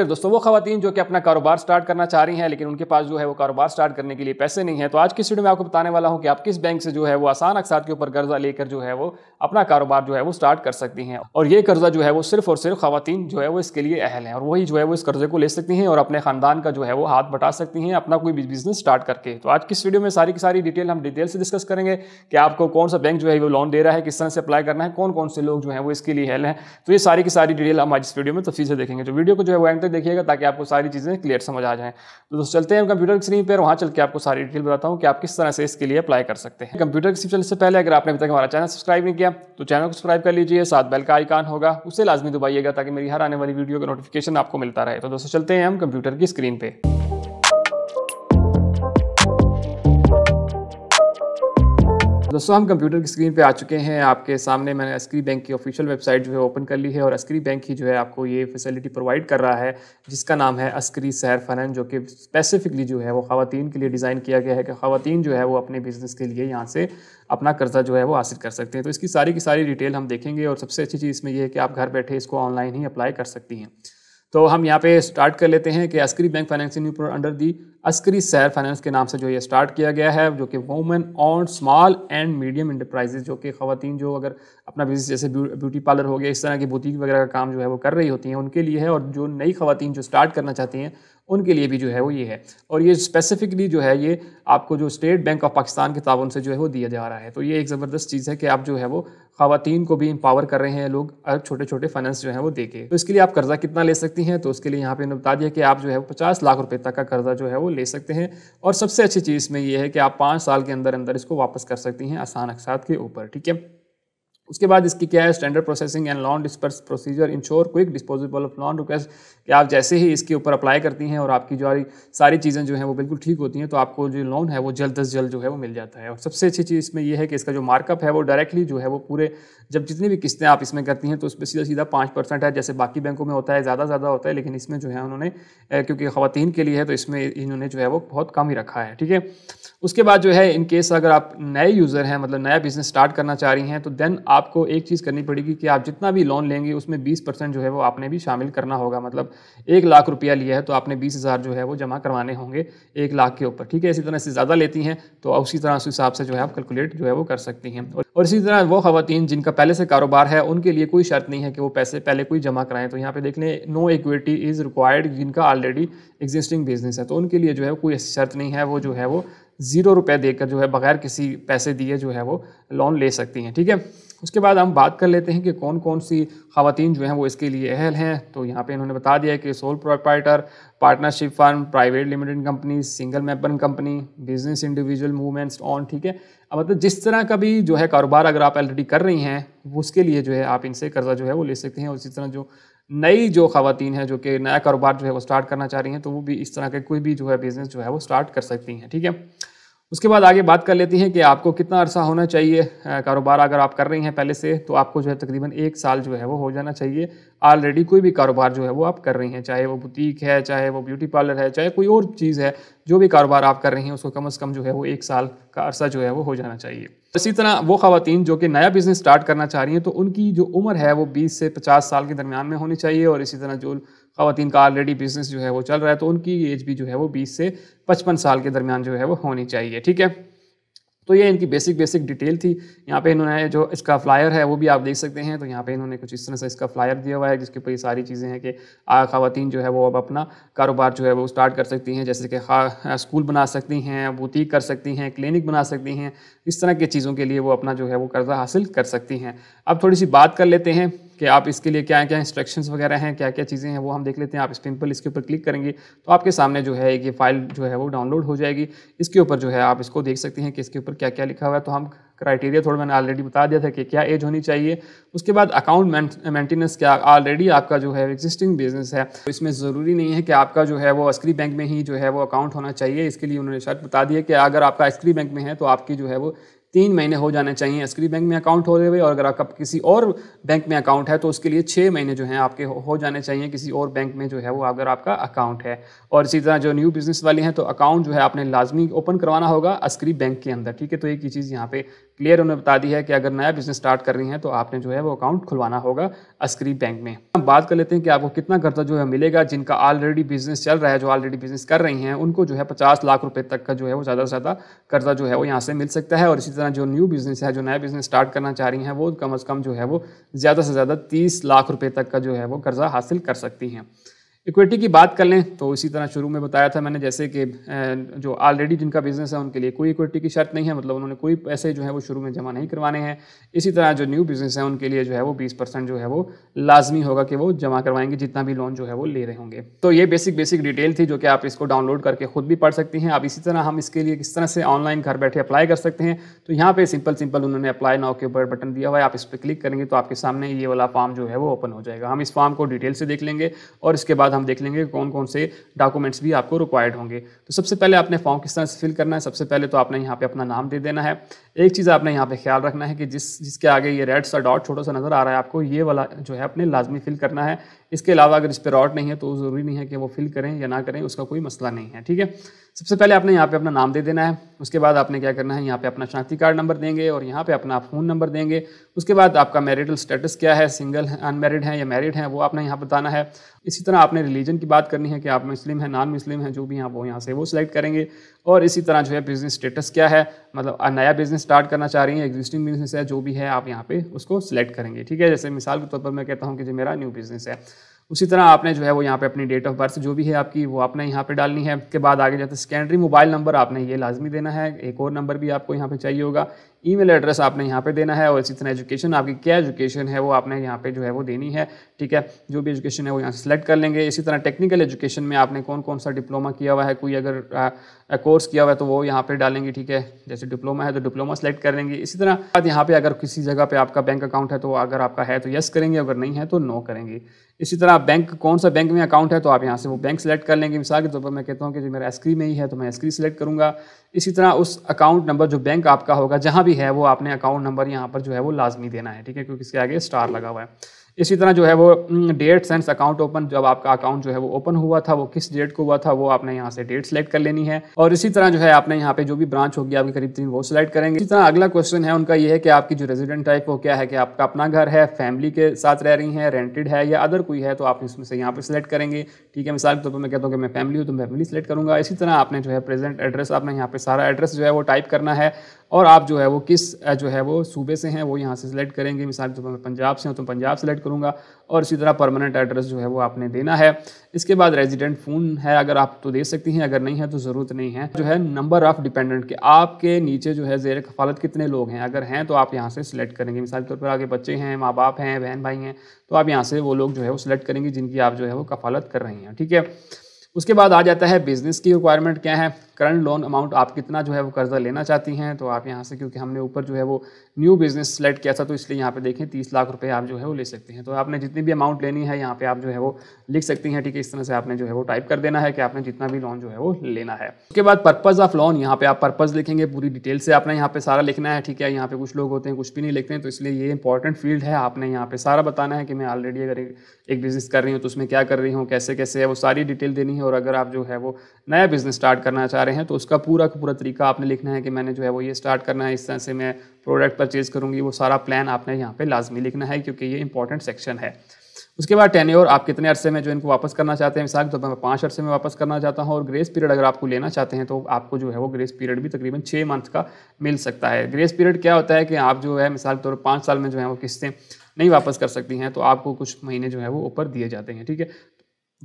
दोस्तों वो खातन जो कि अपना कारोबार स्टार्ट करना चाह रही हैं लेकिन उनके पास जो है वो कारोबार स्टार्ट करने के लिए पैसे नहीं है तो आज की वीडियो में आपको बताने वाला हूं कि आप किस बैंक से जो है वो आसान अकसात के ऊपर कर्जा लेकर जो है वो अपना कारोबार जो है वो स्टार्ट कर सकती हैं और ये कर्जा जो है वो सिर्फ और सिर्फ खातन जो है वो इसके लिए अहल है और वही जो है वो इस कर्जे को ले सकती हैं और अपने खानदान का जो है वो हाथ बटा सकती हैं अपना कोई बिजनेस स्टार्ट करके तो आज की वीडियो में सारी की सारी डिटेल हम डिटेल से डिस्कस करेंगे कि आपको कौन सा बैंक जो है वो लोन दे रहा है किस तरह से अप्लाई करना है कौन कौन से लोग जो है वो इसके लिए अहल हैं तो ये सारी की सारी डिटेल हम आज इस वीडियो में तफी से देखेंगे जो वीडियो को जो है वो तक देखिएगा ताकि आपको सारी चीज़ें क्लियर समझ आ जाएँ तो दोस्तों चलते हैं कंप्यूटर की स्क्रीन पर वहाँ चल के आपको सारी डिटेल बताता हूँ कि आप किस तरह से इसके लिए अप्लाई कर सकते हैं कंप्यूटर की स्क्रीन से पहले अगर आपने अभी तक हमारा चैनल सब्सक्राइब नहीं किया तो चैनल को सब्सक्राइब कर लीजिए साथ बेल का आइकान होगा उसे लाजमी दबाइएगा ताकि मेरी हर आने वाली वीडियो का नोटिफिकेशन आपको मिलता रहे तो दोस्तों चलते हैं हम कंप्यूटर की स्क्रीन पर तो दोस्तों हम कंप्यूटर की स्क्रीन पे आ चुके हैं आपके सामने मैंने अस्करी बैंक की ऑफिशियल वेबसाइट जो है ओपन कर ली है और अस्करी बैंक ही जो है आपको ये फैसिलिटी प्रोवाइड कर रहा है जिसका नाम है अस्करी सहर फनन जो कि स्पेसिफिकली जो है वो खातन के लिए डिज़ाइन किया गया है कि खातन जो है वो अपने बिज़नेस के लिए यहाँ से अपना कर्जा जो है वो हासिल कर सकते हैं तो इसकी सारी की सारी डिटेल हम देखेंगे और सबसे अच्छी चीज़ इसमें यह है कि आप घर बैठे इसको ऑनलाइन ही अप्लाई कर सकती हैं तो हम यहाँ पे स्टार्ट कर लेते हैं कि Askari bank financing unit under the Askari सैर फाइनेंस के नाम से जो ये स्टार्ट किया गया है जो कि women on small and medium enterprises जो कि खातन जो अगर अपना बिजनेस जैसे ब्यूटी पार्लर हो गया इस तरह की बुटीक वगैरह का काम जो है वो कर रही होती हैं उनके लिए है और जो नई खातन जो स्टार्ट करना चाहती हैं उनके लिए भी जो है वो ये है और ये स्पेसिफिकली जो है ये आपको जो स्टेट बैंक ऑफ पाकिस्तान के ताउन से जो है वो दिया जा रहा है तो ये एक ज़बरदस्त चीज़ है कि आप जो है वो खातन को भी इंपावर कर रहे हैं लोग छोटे छोटे फाइनेंस जो है वो देके तो इसके लिए आप कर्जा कितना ले सकती हैं तो उसके लिए यहाँ पे इन्होंने बता दिया कि आप जो है पचास लाख रुपये तक का कर्जा जो है वो ले सकते हैं और सबसे अच्छी चीज़ में ये है कि आप पाँच साल के अंदर अंदर इसको वापस कर सकती हैं आसान अकसात के ऊपर ठीक है उसके बाद इसकी क्या है standard processing and loan disburse procedure ensure quick disposable of loan request कि आप जैसे ही इसके ऊपर अप्लाई करती हैं और आपकी जो सारी चीज़ें जो हैं वो बिल्कुल ठीक होती हैं तो आपको जो लोन है वो जल्द अज जल्द जो है वो मिल जाता है और सबसे अच्छी चीज़ इसमें यह है कि इसका जो मार्कअप है वो डायरेक्टली जो है वो पूरे जब जितनी भी किस्तें आप इसमें करती हैं तो उस पर सीधा सीधा पाँच परसेंट है जैसे बाकी बैंकों में होता है ज़्यादा ज़्यादा होता है लेकिन इसमें जो है उन्होंने क्योंकि खातन के लिए है तो इसमें इन्होंने जो है वो बहुत कम ही रखा है ठीक है उसके बाद जो है इनकेस अगर आप नए यूज़र हैं मतलब नया बिज़नेस स्टार्ट करना चाह रही हैं तो देन आपको एक चीज़ करनी पड़ेगी कि आप जितना भी लोन लेंगे उसमें बीस परसेंट जो है वो आपने भी शामिल करना होगा मतलब एक लाख रुपया लिया है तो आपने बीस हज़ार जो है वो जमा करवाने होंगे एक लाख के ऊपर ठीक है इसी तरह से ज़्यादा लेती हैं तो उसी तरह उस हिसाब से जो है आप कैलकुलेट जो है वो कर सकती हैं और इसी तरह वो खातन जिनका पहले से कारोबार है उनके लिए कोई शर्त नहीं है कि वो पैसे पहले कोई जमा कराएं तो यहाँ पे देख लें नो इक्विटी इज़ रिक्वायर्ड जिनका ऑलरेडी एग्जिस्टिंग बिजनेस है तो उनके लिए जो है कोई ऐसी शर्त नहीं है वो जो है वो ज़ीरो रुपये देकर जो है बगैर किसी पैसे दिए जो है वो लोन ले सकती हैं ठीक है उसके बाद हम बात कर लेते हैं कि कौन कौन सी खातन जो हैं वो इसके लिए अहल हैं तो यहाँ पे इन्होंने बता दिया कि sole proprietor partnership firm private limited company single member company business individual movements on ठीक है अब मतलब जिस तरह का भी जो है कारोबार अगर आप ऑलरेडी कर रही हैं उसके लिए जो है आप इनसे कर्जा जो है वो ले सकते हैं और इसी तरह जो नई जो खातन हैं जो कि नया कारोबार जो है वो स्टार्ट करना चाह रही हैं तो वो भी इस तरह के कोई भी जो है बिज़नेस जो है वो स्टार्ट कर सकती हैं ठीक है उसके बाद आगे बात कर लेती हैं कि आपको कितना अरसा होना चाहिए कारोबार अगर आप कर रही हैं पहले से तो आपको जो है तकरीबन एक साल जो है वो हो जाना चाहिए ऑलरेडी कोई भी कारोबार जो है वो आप कर रही हैं चाहे वो बुटीक है चाहे वो ब्यूटी पार्लर है चाहे कोई और चीज़ है जो भी कारोबार आप कर रही हैं उसको कम अज़ कम जो है वो एक साल का अरसा जो है वो हो जाना चाहिए इसी तरह वो खातन जो कि नया बिज़नेस स्टार्ट करना चाह रही हैं तो उनकी जो उम्र है वो बीस से पचास साल के दरमियान में होनी चाहिए और इसी तरह जो खातन का ऑलरेडी बिज़नेस जो है वो चल रहा है तो उनकी एज भी जो है वो बीस से पचपन साल के दरमियान जो है वो होनी चाहिए ठीक है तो ये इनकी बेसिक बेसिक डिटेल थी यहाँ पे इन्होंने जो इसका फ्लायर है वो भी आप देख सकते हैं तो यहाँ पे इन्होंने कुछ इस तरह से इसका फ्लायर दिया हुआ है जिसके ऊपर ये सारी चीज़ें हैं कि खातन जो है वो अब अपना कारोबार जो है वो स्टार्ट कर सकती हैं जैसे कि स्कूल बना सकती हैं बुटीक कर सकती हैं क्लिनिक बना सकती हैं इस तरह की चीज़ों के लिए वो अपना जो है वो कर्ज़ा हासिल कर सकती हैं अब थोड़ी सी बात कर लेते हैं कि आप इसके लिए क्या क्या इंस्ट्रक्शंस वगैरह हैं क्या क्या चीज़ें हैं वो हम देख लेते हैं आप इस इसके ऊपर क्लिक करेंगे तो आपके सामने जो है ये फाइल जो है वो डाउनलोड हो जाएगी इसके ऊपर जो है आप इसको देख सकते हैं कि इसके ऊपर क्या क्या लिखा हुआ है तो हम क्राइटेरिया थोड़ा मैंने ऑलरेडी बता दिया था कि क्या एज होनी चाहिए उसके बाद अकाउंट मेंटेनेंस क्या ऑलरेडी आपका जो है एग्जिस्टिंग बिजनेस है तो इसमें ज़रूरी नहीं है कि आपका जो है वो अस्क्री बैंक में ही जो है वो अकाउंट होना चाहिए इसके लिए उन्होंने शायद बता दिया कि अगर आपका अस्क्री बैंक में है तो आपकी जो है वो तीन महीने हो जाने चाहिए अस्क्री बैंक में अकाउंट हो हुए और अगर आपका किसी और बैंक में अकाउंट है तो उसके लिए छः महीने जो है आपके हो जाने चाहिए किसी और बैंक में जो है वो अगर आपका अकाउंट है और इसी तरह जो न्यू बिजनेस वाले हैं तो अकाउंट जो है आपने लाजमी ओपन करवाना होगा अस्क्री बैंक के अंदर ठीक है तो एक ही चीज़ यहाँ पे क्लियर उन्होंने बता दी है कि अगर नया बिजनेस स्टार्ट कर रही हैं तो आपने जो है वो अकाउंट खुलवाना होगा अस्करी बैंक में हम बात कर लेते हैं कि आपको कितना कर्जा जो है मिलेगा जिनका ऑलरेडी बिजनेस चल रहा है जो ऑलरेडी बिजनेस कर रही हैं उनको जो है पचास लाख रुपये तक का जो है वो ज़्यादा से ज़्यादा कर्जा जो है वो यहाँ से मिल सकता है और इसी तरह जो न्यू बिजनेस है जो नया बिजनेस स्टार्ट करना चाह रही हैं वो कम अज़ कम जो है वो ज़्यादा से ज़्यादा तीस लाख रुपये तक का जो है वो कर्जा हासिल कर सकती हैं इक्विटी की बात कर लें तो इसी तरह शुरू में बताया था मैंने जैसे कि जो ऑलरेडी जिनका बिजनेस है उनके लिए कोई इक्विटी की शर्त नहीं है मतलब उन्होंने कोई पैसे जो है वो शुरू में जमा नहीं करवाने हैं इसी तरह जो न्यू बिजनेस है उनके लिए जो है वो बीस परसेंट जो है वो लाजमी होगा कि वो जमा करवाएंगे जितना भी लोन जो है वो ले रहे होंगे तो ये बेसिक बेसिक डिटेल थी जो कि आप इसको डाउनलोड करके खुद भी पढ़ सकती हैं आप इसी तरह हम इसके लिए किस तरह से ऑनलाइन घर बैठे अप्लाई कर सकते हैं तो यहाँ पे सिंपल सिंपल उन्होंने अप्लाई नाव के ऊपर बटन दिया हुआ है आप इस पर क्लिक करेंगे तो आपके सामने ये वाला फॉर्म जो है वो ओपन हो जाएगा हम इस फॉर्म को डिटेल से देख लेंगे और इसके बाद बाद हम देख लेंगे कौन कौन से डॉक्यूमेंट्स भी आपको रिक्वायर्ड होंगे तो सबसे पहले आपने फॉर्म किस तरह से फिल करना है सबसे पहले तो आपने यहाँ पे अपना नाम दे देना है एक चीज़ आपने यहाँ पे ख्याल रखना है कि जिस जिसके आगे ये रेड सा डॉट छोटा सा नज़र आ रहा है आपको ये वाला जो है अपने लाजमी फिल करना है इसके अलावा अगर इस पर रॉट नहीं है तो ज़रूरी नहीं है कि वो फिल करें या ना करें उसका कोई मसला नहीं है ठीक है सबसे पहले आपने यहाँ पे अपना नाम दे देना है उसके बाद आपने क्या करना है यहाँ पे अपना शांति कार्ड नंबर देंगे और यहाँ पे अपना आप फ़ोन नंबर देंगे उसके बाद आपका मैरिटल स्टेटस क्या है सिंगल अनमेरिड है या मैरिड है वो आपने यहाँ बताना है इसी तरह आपने रिलीजन की बात करनी है कि आप मुस्लिम हैं नॉन मुस्लिम हैं जो भी हैं वो यहाँ से वो सिलेक्ट करेंगे और इसी तरह जो है बिज़नेस स्टेटस क्या है मतलब नया बिज़नेस स्टार्ट करना चाह रही हैं एग्जिस्टिंग बिज़नेस है जो भी है आप यहाँ पे उसको सिलेक्ट करेंगे ठीक है जैसे मिसाल के तौर पर मैं कहता हूँ कि जो मेरा न्यू बिज़नेस है उसी तरह आपने जो है वो यहाँ पे अपनी डेट ऑफ बर्थ जो भी है आपकी वो आपने यहाँ पे डालनी है उसके बाद आगे जाते सेकेंडरी मोबाइल नंबर आपने ये लाजमी देना है एक और नंबर भी आपको यहाँ पे चाहिए होगा ईमेल एड्रेस आपने यहाँ पे देना है और इसी तरह एजुकेशन आपकी क्या एजुकेशन है वो आपने यहाँ पे जो है वो देनी है ठीक है जो भी एजुकेशन है वो यहाँ से कर लेंगे इसी तरह टेक्निकल एजुकेशन में आपने कौन कौन सा डिप्लोमा किया हुआ है कोई अगर कोर्स किया हुआ है तो वो यहाँ पे डालेंगे ठीक है जैसे डिप्लोमा है तो डिप्लोमा सेलेक्ट कर लेंगे इसी तरह बाद यहाँ पे अगर किसी जगह पे आपका बैंक अकाउंट है तो अगर आपका है तो यस करेंगे अगर नहीं है तो नो करेंगे इसी तरह बैंक कौन सा बैंक में अकाउंट है तो आप यहाँ से वो बैंक सेलेक्ट कर लेंगे मिसाल के तौर पर मैं कहता हूँ कि जो मेरा एसक्री में ही है तो मैं एसक्री सेलेक्ट करूँगा इसी तरह उस अकाउंट नंबर जो बैंक आपका होगा जहाँ भी भी है वो आपने अकाउंट नंबर यहाँ पर जो है वो लाजमी देना है ठीक है क्योंकि इसके आगे स्टार लगा हुआ है इसी तरह जो है वो डेट सेंस अकाउंट ओपन जब आपका अकाउंट जो है वो ओपन हुआ था वो किस डेट को हुआ था वो आपने यहाँ से डेट सेलेक्ट कर लेनी है और इसी तरह जो है आपने यहाँ पे जो भी ब्रांच होगी आपके करीब तीन वो सिलेक्ट करेंगे इसी तरह अगला क्वेश्चन है उनका ये है कि आपकी जो रेजिडेंट टाइप वो क्या है कि आपका अपना घर है फैमिली के साथ रह रही है रेंटेड है या अदर कोई है तो आप इसमें से यहाँ पर सिलेक्ट करेंगे ठीक है मिसाल के तौर पर मैं कहता हूँ कि मैं फैमिली हूँ तो फैमिली सेलेक्ट करूँगा इसी तरह आपने जो है प्रेजेंट एड्रेस आपने यहाँ पर सारा एड्रेस जो है वो टाइप करना है और आप जो है वो किस जो है वो सूबे से हैं वो यहाँ से सिलेक्ट करेंगे मिसाल के तौर पर पंजाब से हूँ तो पंजाब सेलेक्ट करूँगा और इसी तरह परमानेंट एड्रेस जो है वो आपने देना है इसके बाद रेजिडेंट फ़ोन है अगर आप तो दे सकती हैं अगर नहीं है तो ज़रूरत नहीं है जो है नंबर ऑफ़ डिपेंडेंट के आपके नीचे जो है जेर कफालत कितने लोग हैं अगर हैं तो आप यहाँ से सिलेक्ट करेंगे मिसाल के तौर पर आगे बच्चे हैं माँ बाप हैं बहन भाई हैं तो आप यहाँ से वो लोग जो है वो सिलेक्ट करेंगे जिनकी आप जो है वो कफालत कर रही हैं ठीक है उसके बाद आ जाता है बिज़नेस की रिक्वायरमेंट क्या है करंट लोन अमाउंट आप कितना जो है वो कर्जा लेना चाहती हैं तो आप यहाँ से क्योंकि हमने ऊपर जो है वो न्यू बिजनेस सेलेक्ट किया था तो इसलिए यहाँ पे देखें तीस लाख रुपये आप जो है वो ले सकते हैं तो आपने जितनी भी अमाउंट लेनी है यहाँ पे आप जो है वो लिख सकती हैं ठीक है इस तरह से आपने जो है वो टाइप कर देना है कि आपने जितना भी लोन जो है वो लेना है उसके बाद पर्पज़ ऑफ लोन यहाँ पे आप पर्पज़ लिखेंगे पूरी डिटेल से आपने यहाँ पे सारा लिखना है ठीक है यहाँ पे कुछ लोग होते हैं कुछ भी नहीं लिखते हैं तो इसलिए ये इंपॉर्टेंट फील्ड है आपने यहाँ पे सारा बताना है कि मैं ऑलरेडी अगर एक बिज़नेस कर रही हूँ तो उसमें क्या कर रही हूँ कैसे कैसे है वो सारी डिटेल देनी है और अगर आप जो है वो नया बिज़नेस स्टार्ट करना चाह रहे हैं तो उसका पूरा का पूरा तरीका आपने लिखना है कि मैंने जो है वो ये स्टार्ट करना है इस तरह से मैं प्रोडक्ट परचेज़ करूँगी वो सारा प्लान आपने यहाँ पर लाजमी लिखना है क्योंकि ये इंपॉर्टेंट सेक्शन है उसके बाद टेन आप कितने अरसे में जो इनको वापस करना चाहते हैं मिसाल के तौर पर मैं पाँच अरसे में वापस करना चाहता हूँ और ग्रेस पीरियड अगर आपको लेना चाहते हैं तो आपको जो है वो ग्रेस पीरियड भी तकरीबन छः मंथ का मिल सकता है ग्रेस पीरियड क्या होता है कि आप जो है मिसाल के तौर पर पाँच साल में जो है वो किस्तें नहीं वापस कर सकती हैं तो आपको कुछ महीने जो है वो ऊपर दिए जाते हैं ठीक है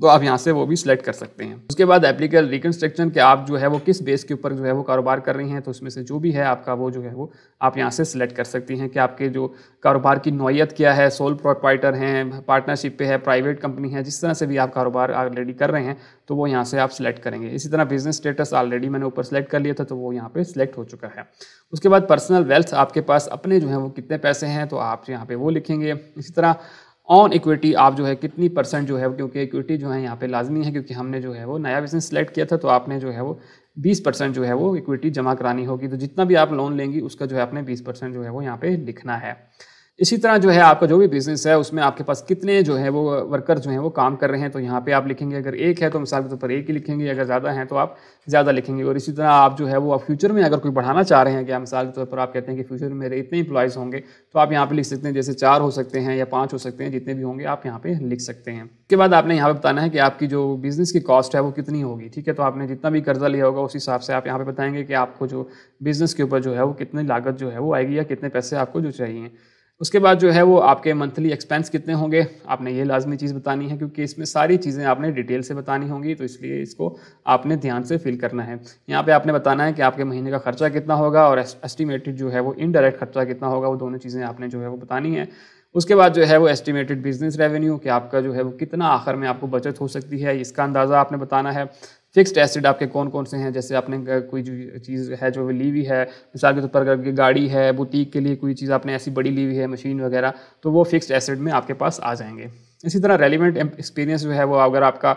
तो आप यहाँ से वो भी सिलेक्ट कर सकते हैं उसके बाद एप्लीकेल रिकन्स्ट्रक्शन के आप जो है वो किस बेस के ऊपर जो है वो कारोबार कर रही हैं तो उसमें से जो भी है आपका वो जो है वो आप यहाँ से सिलेक्ट कर सकती हैं कि आपके जो कारोबार की नोयत क्या है सोल प्रोपाइटर हैं पार्टनरशिप पे है प्राइवेट कंपनी है जिस तरह से भी आप कारोबार ऑलरेडी कर रहे हैं तो वो यहाँ से आप सिलेक्ट करेंगे इसी तरह बिजनेस स्टेटस ऑलरेडी मैंने ऊपर सेलेक्ट कर लिया था तो वो यहाँ पर सिलेक्ट हो चुका है उसके बाद पर्सनल वेल्थ आपके पास अपने जो है वो कितने पैसे हैं तो आप यहाँ पर वो लिखेंगे इसी तरह ऑन इक्विटी आप जो है कितनी परसेंट जो है क्योंकि इक्विटी जो है यहाँ पे लाजमी है क्योंकि हमने जो है वो नया बिजनेस सेलेक्ट किया था तो आपने जो है वो 20 परसेंट जो है वो इक्विटी जमा करानी होगी तो जितना भी आप लोन लेंगी उसका जो है आपने 20 परसेंट जो है वो यहाँ पे लिखना है इसी तरह जो है आपका जो भी बिजनेस है उसमें आपके पास कितने जो है वो वर्कर जो हैं वो काम कर रहे हैं तो यहाँ पे आप लिखेंगे अगर एक है तो मिसाल के तौर तो पर एक ही लिखेंगे अगर ज़्यादा है तो आप ज़्यादा लिखेंगे और इसी तरह आप जो है वो आप फ्यूचर में अगर कोई बढ़ाना चाह रहे हैं क्या मिसाल के तौर तो पर आप कहते हैं कि फ्यूचर में मेरे इतने इंप्लाइज होंगे तो आप यहाँ पर लिख सकते हैं जैसे चार हो सकते हैं या पाँच हो सकते हैं जितने भी होंगे आप यहाँ पर लिख सकते हैं उसके बाद आपने यहाँ पर बताना है कि आपकी जो बिज़नेस की कॉस्ट है वो कितनी होगी ठीक है तो आपने जितना भी कर्जा लिया होगा उस हिसाब से आप यहाँ पर बताएंगे कि आपको जो बिज़नेस के ऊपर जो है वो कितनी लागत जो है वो आएगी या कितने पैसे आपको जो चाहिए उसके बाद जो है वो आपके मंथली एक्सपेंस कितने होंगे आपने ये लाजमी चीज़ बतानी है क्योंकि इसमें सारी चीज़ें आपने डिटेल से बतानी होंगी तो इसलिए इसको आपने ध्यान से फिल करना है यहाँ पे आपने बताना है कि आपके महीने का खर्चा कितना होगा और एस्टिमेटेड जो है वो इनडायरेक्ट खर्चा कितना होगा वो दोनों चीज़ें आपने जो है वो बतानी है उसके बाद जो है वो एस्टिमेटेड बिजनेस रेवेन्यू कि आपका जो है वो कितना आखिर में आपको बचत हो सकती है इसका अंदाज़ा आपने बताना है फिक्स्ड एसिड आपके कौन कौन से हैं जैसे आपने कोई चीज़ है जो ली हुई है मिसाल के तौर पर अगर गाड़ी है बुटीक के लिए कोई चीज़ आपने ऐसी बड़ी ली हुई है मशीन वगैरह तो वो फिक्स्ड एसिड में आपके पास आ जाएंगे इसी तरह रेलिवेंट एक्सपीरियंस जो है वो अगर आपका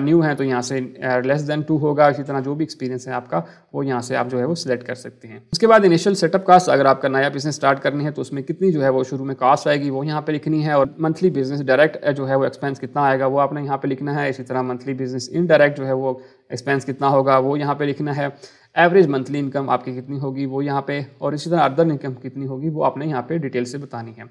न्यू है तो यहाँ से लेस देन टू होगा इसी तरह जो भी एक्सपीरियंस है आपका वो यहाँ से आप जो है वो सिलेक्ट कर सकते हैं उसके बाद इनिशियल सेटअप कास्ट अगर आपका नया बिजनेस स्टार्ट करनी है तो उसमें कितनी जो है वो शुरू में कास्ट आएगी वो यहाँ पे लिखनी है और मंथली बिजनेस डायरेक्ट जो है वो एक्सपेंस कितना आएगा वो आपने यहाँ पे लिखना है इसी तरह मंथली बिजनेस इनडायरेक्ट जो है वो एक्सपेंस कितना होगा वो यहाँ पे लिखना है एवरेज मंथली इनकम आपकी कितनी होगी वो यहाँ पे और इसी तरह अदर इनकम कितनी होगी वो आपने यहाँ पे डिटेल से बतानी है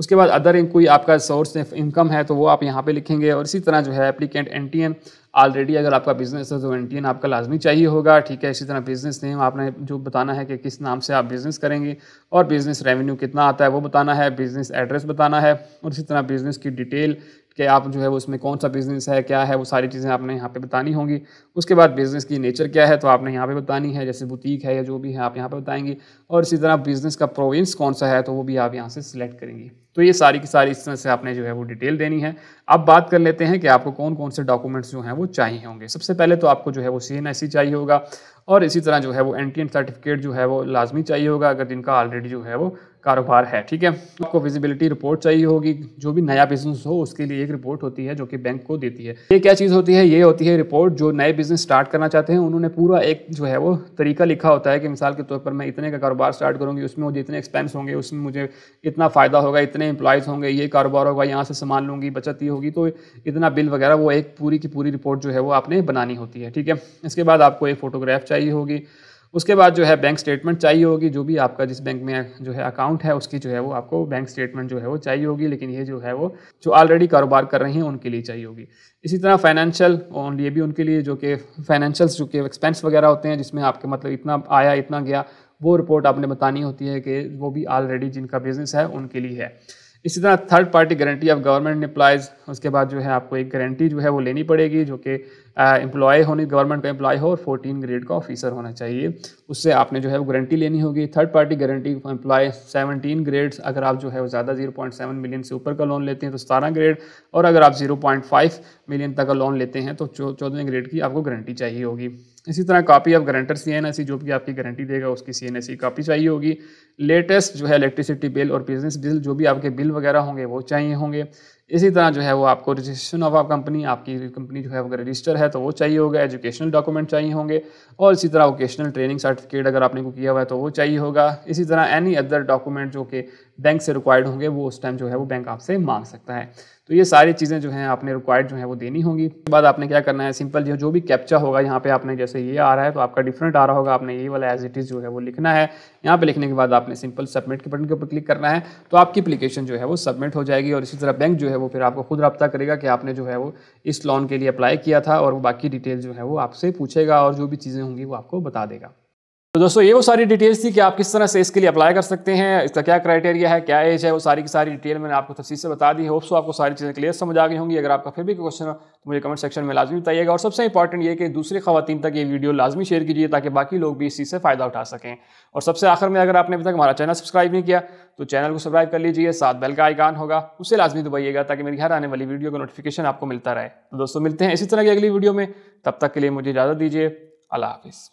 उसके बाद अदर कोई आपका सोर्स इनकम है तो वो आप यहाँ पे लिखेंगे और इसी तरह जो है applicant N T N already अगर आपका बिजनेस है तो एन आपका लाजमी चाहिए होगा ठीक है इसी तरह बिजनेस नेम आपने जो बताना है कि किस नाम से आप बिज़नेस करेंगे और बिज़नेस रेवेन्यू कितना आता है वो बताना है बिज़नेस एड्रेस बताना है और इसी तरह बिज़नेस की डिटेल कि आप जो है वो उसमें कौन सा बिज़नेस है क्या है वो सारी चीज़ें आपने यहाँ पे बतानी होंगी उसके बाद बिज़नेस की नेचर क्या है तो आपने यहाँ पे बतानी है जैसे बुटीक है या जो भी है आप यहाँ पे बताएंगी और इसी तरह बिज़नेस का प्रोविंस कौन सा है तो वो भी आप यहाँ से सिलेक्ट करेंगी तो ये सारी की सारी इस तरह से आपने जो है वो डिटेल देनी है अब बात कर लेते हैं कि आपको कौन कौन से डॉक्यूमेंट्स जो हैं वो चाहिए होंगे सबसे पहले तो आपको जो है वो सी एन चाहिए होगा और इसी तरह जो है वो एन सर्टिफिकेट जो है वो लाजमी चाहिए होगा अगर जिनका ऑलरेडी जो है वो कारोबार है ठीक है आपको विजिबिलिटी रिपोर्ट चाहिए होगी जो भी नया बिजनेस हो उसके लिए एक रिपोर्ट होती है जो कि बैंक को देती है ये क्या चीज़ होती है ये होती है रिपोर्ट जो नए बिजनेस स्टार्ट करना चाहते हैं उन्होंने पूरा एक जो है वो तरीका लिखा होता है कि मिसाल के तौर पर मैं इतने का कारोबार स्टार्ट करूँगी उसमें मुझे इतने एक्सपेंस होंगे उसमें मुझे इतना फ़ायदा होगा इतने एम्प्लॉयज़ होंगे ये कारोबार होगा यहाँ से सामान लूँगी बचत ये होगी तो इतना बिल वगैरह वो एक पूरी की पूरी रिपोर्ट जो है वो आपने बनानी होती है ठीक है इसके बाद आपको एक फ़ोटोग्राफ चाहिए होगी उसके बाद जो है बैंक स्टेटमेंट चाहिए होगी जो भी आपका जिस बैंक में जो है अकाउंट है उसकी जो है वो आपको बैंक स्टेटमेंट जो है वो चाहिए होगी लेकिन ये जो है वो जो ऑलरेडी कारोबार कर रहे हैं उनके लिए चाहिए होगी इसी तरह फाइनेंशियल और ये भी उनके लिए जो कि फाइनेंशियल्स जो कि एक्सपेंस वगैरह होते हैं जिसमें आपके मतलब इतना आया इतना गया वो रिपोर्ट आपने बतानी होती है कि वो भी ऑलरेडी जिनका बिज़नेस है उनके लिए है इसी तरह third party guarantee of government employees उसके बाद जो है आपको एक गारंटी जो है वो लेनी पड़ेगी जो कि एम्प्लॉय होने गवर्नमेंट का एम्प्लॉय हो और फोर्टीन ग्रेड का ऑफिसर होना चाहिए उससे आपने जो है वो गारंटी लेनी होगी third party guarantee employee seventeen grades अगर आप जो है वो ज़्यादा जीरो पॉइंट सेवन मिलियन से ऊपर का लोन लेते हैं तो सतारह ग्रेड और अगर आप जीरो पॉइंट फाइव मिलियन तक का लोन लेते हैं तो चौदहवें ग्रेड की आपको गारंटी चाहिए होगी इसी तरह copy of guarantor C N I C जो भी आपकी गारंटी देगा उसकी C N I C copy चाहिए होगी लेटेस्ट जो है इलेक्ट्रिसिटी बिल और बिजनेस बिल जो भी आपके बिल वगैरह होंगे वो चाहिए होंगे इसी तरह जो है वो आपको रजिस्ट्रेशन ऑफ आप कंपनी आपकी कंपनी जो है अगर रजिस्टर है तो वो चाहिए होगा एजुकेशनल डॉक्यूमेंट चाहिए होंगे और इसी तरह वोकेशनल ट्रेनिंग सर्टिफिकेट अगर आपने को किया हुआ है तो वो चाहिए होगा इसी तरह एनी अदर डॉक्यूमेंट जो कि बैंक से रिक्वायर्ड होंगे वो उस टाइम जो है वो बैंक आपसे मांग सकता है तो ये सारी चीज़ें जो हैं आपने रिक्वायर्ड जो है वो देनी होंगी उसके बाद आपने क्या करना है सिंपल जो जो भी कैप्चा होगा यहाँ पे आपने जैसे ये आ रहा है तो आपका डिफरेंट आ रहा होगा आपने ये वाला एज इट इज़ जो है वो लिखना है यहाँ पे लिखने के बाद आप आपने सिंपल सबमिट के बटन के ऊपर क्लिक करना है तो आपकी एप्लीकेशन जो है वो सबमिट हो जाएगी और इसी तरह बैंक जो है वो फिर आपको खुद रब्ता करेगा कि आपने जो है वो इस लोन के लिए अप्लाई किया था और वो बाकी डिटेल जो है वो आपसे पूछेगा और जो भी चीज़ें होंगी वो आपको बता देगा तो दोस्तों ये वो सारी डिटेल्स थी कि आप किस तरह से इसके लिए अप्लाई कर सकते हैं इसका क्या क्राइटेरिया है क्या एज है वो सारी की सारी डिटेल मैंने आपको तफसील से बता दी होप्स तो आपको सारी चीज़ें क्लियर समझ आ गई होंगी अगर आपका फिर भी कोई क्वेश्चन हो तो मुझे कमेंट सेक्शन में लाजमी बताइएगा और सबसे इंपॉर्टेंट ये कि दूसरी खातन तक ये वीडियो लाजमी शेयर कीजिए ताकि बाकी लोग भी इस चीज़ से फ़ायदा उठा सकें और सबसे आखिर में अगर आपने अभी तक हमारा चैनल सब्सक्राइब नहीं किया तो चैनल को सब्सक्राइब कर लीजिए साथ बेल का आइकान होगा उसे लाजमी दबाइएगा ताकि मेरी घर आने वाली वीडियो का नोटिफिकेशन आपको मिलता रहे तो दोस्तों मिलते हैं इसी तरह की अगली वीडियो में तब तक के लिए मुझे इजाज़त दीजिए अला हाफ़